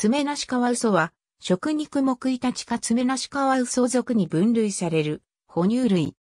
爪なしカワウソは、食肉目イタチか爪なしカワウソ属に分類される、哺乳類。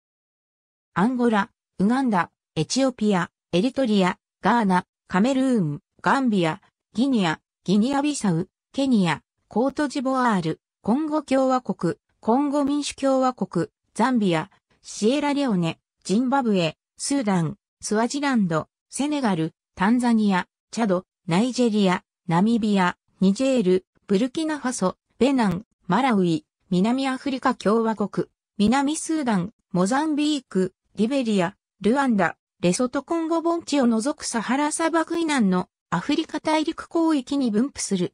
アンゴラ、ウガンダ、エチオピア、エリトリア、ガーナ、カメルーン、ガンビア、ギニア、ギニアビサウ、ケニア、コートジボワール、コンゴ共和国、コンゴ民主共和国、ザンビア、シエラレオネ、ジンバブエ、スーダン、スワジランド、セネガル、タンザニア、チャド、ナイジェリア、ナミビア、ニジェール、ブルキナファソ、ベナン、マラウイ、南アフリカ共和国、南スーダン、モザンビーク、リベリア、ルワンダ、レソトコンゴ盆地を除くサハラ砂漠以南のアフリカ大陸広域に分布する。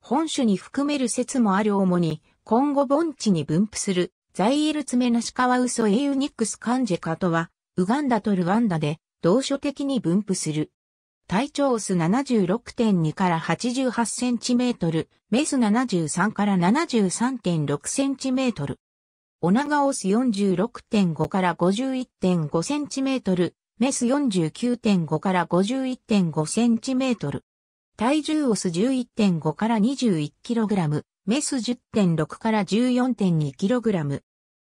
本種に含める説もある主に、コンゴ盆地に分布する、ザイエルツメナシカワウソエユニックスカンジェカとは、ウガンダとルワンダで、同所的に分布する。体長オス76.2から88 c m メス73から73.6 c m オナガオス46.5から51.5 c m メス49.5から51.5 c m 体重オス11.5から21 k g メス10.6から14.2 k g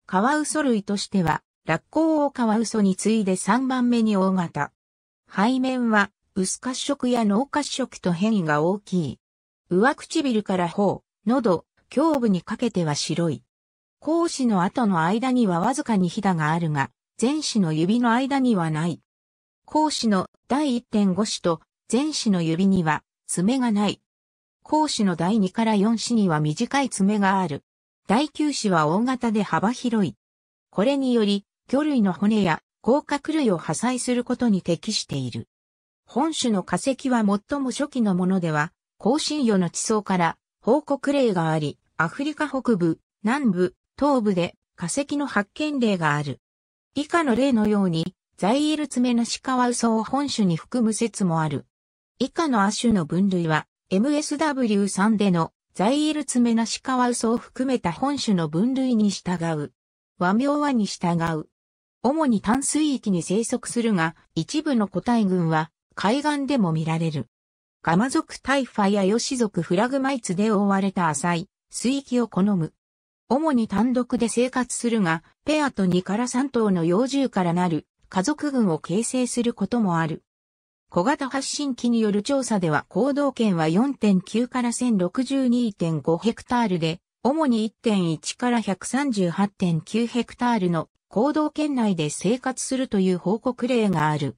カワウソ類としては、ラッコウオカワウソに次いで3番目に大型。背面は薄褐色や脳褐色と変異が大きい。上唇から頬、喉、胸部にかけては白い。甲子の後の間にはわずかにひだがあるが、前肢の指の間にはない。甲子の第1.5子と前肢の指には爪がない。甲子の第2から4子には短い爪がある。第9子は大型で幅広い。これにより、魚類の骨や甲殻類を破砕することに適している。本種の化石は最も初期のものでは、更新魚の地層から報告例があり、アフリカ北部、南部、東部で化石の発見例がある。以下の例のように、ザイール爪のシカワウソを本種に含む説もある。以下の亜種の分類は、MSW3 でのザイール爪のシカワウソを含めた本種の分類に従う。和名和に従う。主に淡水域に生息するが、一部の個体群は海岸でも見られる。ガマ族タイファやヨシ族フラグマイツで覆われた浅い水域を好む。主に単独で生活するが、ペアと2から3頭の幼獣からなる家族群を形成することもある。小型発信機による調査では行動圏は4.9から1062.5ヘクタールで、主に1.1から138.9ヘクタールの行動圏内で生活するという報告例がある。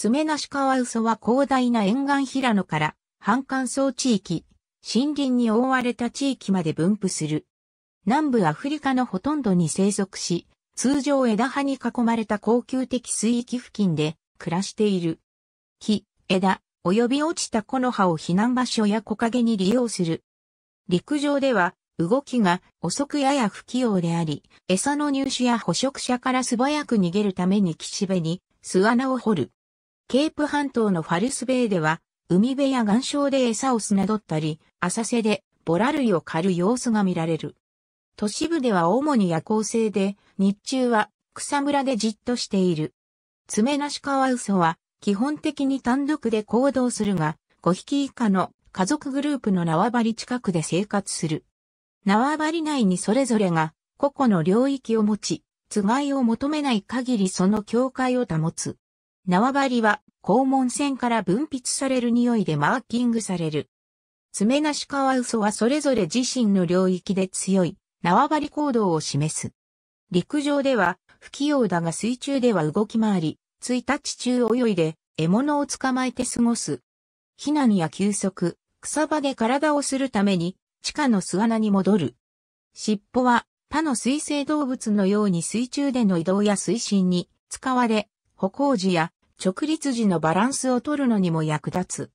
爪なしカワウソは広大な沿岸平野から、半乾燥地域、森林に覆われた地域まで分布する。南部アフリカのほとんどに生息し、通常枝葉に囲まれた恒久的水域付近で暮らしている。木、枝、及び落ちた木の葉を避難場所や木陰に利用する。陸上では、動きが遅くやや不器用であり、餌の入手や捕食者から素早く逃げるために岸辺に巣穴を掘る。ケープ半島のファルスベイでは、海辺や岩礁で餌を砂取ったり、浅瀬でボラ類を狩る様子が見られる。都市部では主に夜行性で、日中は草むらでじっとしている。ツメナシカワウソは基本的に単独で行動するが、5匹以下の家族グループの縄張り近くで生活する。縄張り内にそれぞれが個々の領域を持ち、つがいを求めない限りその境界を保つ。縄張りは肛門腺から分泌される匂いでマーキングされる。爪なしカワウソはそれぞれ自身の領域で強い縄張り行動を示す。陸上では不器用だが水中では動き回り、1日中泳いで獲物を捕まえて過ごす。避難や休息、草場で体をするために地下の巣穴に戻る。尻尾は他の水生動物のように水中での移動や推進に使われ、歩行時や直立時のバランスを取るのにも役立つ。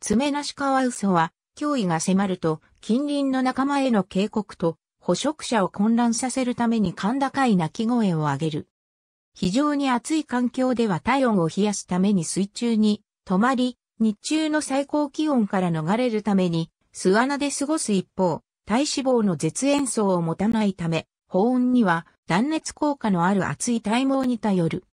爪なしカワウソは、脅威が迫ると、近隣の仲間への警告と、捕食者を混乱させるために甲高い鳴き声を上げる。非常に暑い環境では体温を冷やすために水中に止まり、日中の最高気温から逃れるために巣穴で過ごす一方、体脂肪の絶縁層を持たないため、保温には断熱効果のある熱い体毛に頼る。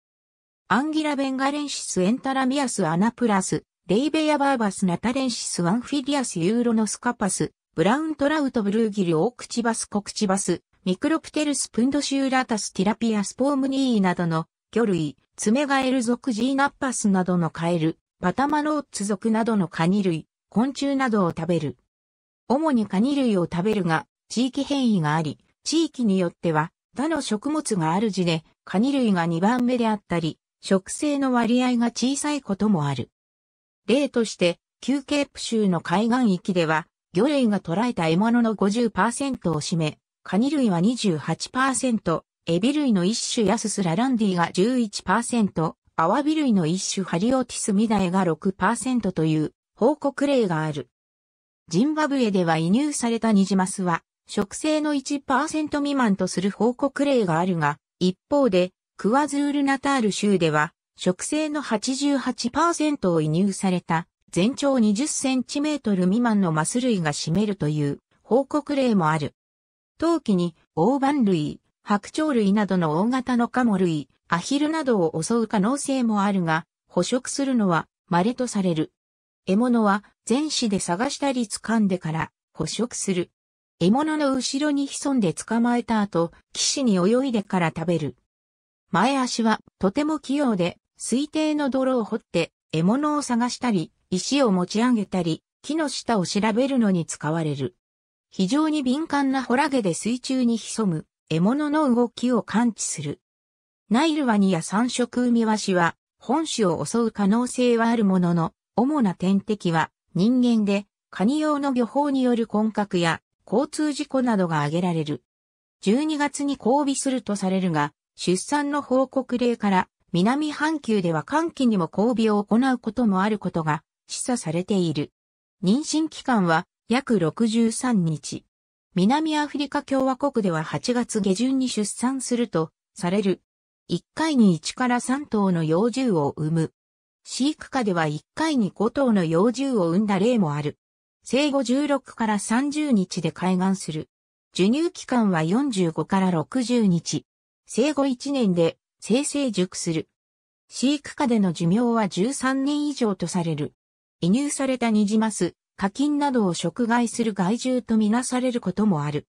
アンギラ・ベンガレンシス・エンタラミアス・アナプラス、レイベヤ・バーバス・ナタレンシス・ワンフィリアス・ユーロノスカパス、ブラウントラウト・ブルーギル・オークチバス・コクチバス、ミクロプテルス・プンドシューラタス・ティラピアス・ポームニーなどの魚類、ツメガエル属ジーナッパスなどのカエル、パタマローツ属などのカニ類、昆虫などを食べる。主にカニ類を食べるが、地域変異があり、地域によっては、他の食物があるじで、カニ類が2番目であったり、食性の割合が小さいこともある。例として、旧ケープ州の海岸域では、魚類が捕らえた獲物の50%を占め、カニ類は28%、エビ類の一種ヤススラランディが11%、アワビ類の一種ハリオティスミダイが6%という報告例がある。ジンバブエでは移入されたニジマスは、食性の1%未満とする報告例があるが、一方で、クワズールナタール州では、植生の88%を移入された全長20センチメートル未満のマス類が占めるという報告例もある。冬季に大盤類、白鳥類などの大型のカモ類、アヒルなどを襲う可能性もあるが、捕食するのは稀とされる。獲物は前肢で探したり掴んでから捕食する。獲物の後ろに潜んで捕まえた後、岸に泳いでから食べる。前足はとても器用で、水底の泥を掘って獲物を探したり、石を持ち上げたり、木の下を調べるのに使われる。非常に敏感なホラゲで水中に潜む獲物の動きを感知する。ナイルワニや三色海ワシは本種を襲う可能性はあるものの、主な天敵は人間で、カニ用の漁法による混獲や交通事故などが挙げられる。12月に交尾するとされるが、出産の報告例から、南半球では寒気にも交尾を行うこともあることが示唆されている。妊娠期間は約63日。南アフリカ共和国では8月下旬に出産するとされる。1回に1から3頭の幼獣を産む。飼育下では1回に5頭の幼獣を産んだ例もある。生後16から30日で開眼する。授乳期間は45から60日。生後1年で生成熟する。飼育下での寿命は13年以上とされる。移入されたニジマス、課金などを食害する害獣とみなされることもある。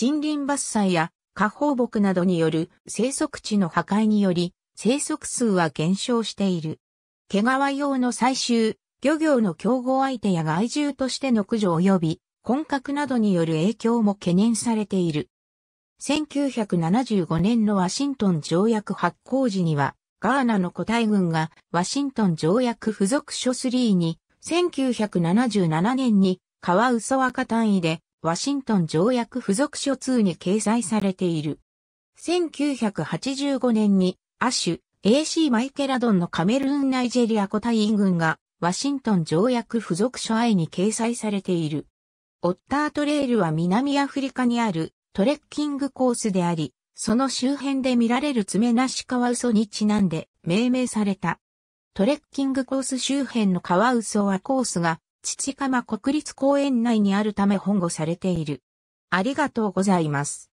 森林伐採や下放牧などによる生息地の破壊により、生息数は減少している。毛皮用の採集、漁業の競合相手や害獣としての駆除及び、混獲などによる影響も懸念されている。1975年のワシントン条約発行時には、ガーナの個体軍がワシントン条約付属書3に、1977年にカワウソワカ単位でワシントン条約付属書2に掲載されている。1985年にアシュ AC マイケラドンのカメルーン・ナイジェリア個体軍がワシントン条約付属書 I に掲載されている。オッタートレイルは南アフリカにあるトレッキングコースであり、その周辺で見られる爪なしカワウソにちなんで命名された。トレッキングコース周辺のカワウソはコースが、父釜国立公園内にあるため保護されている。ありがとうございます。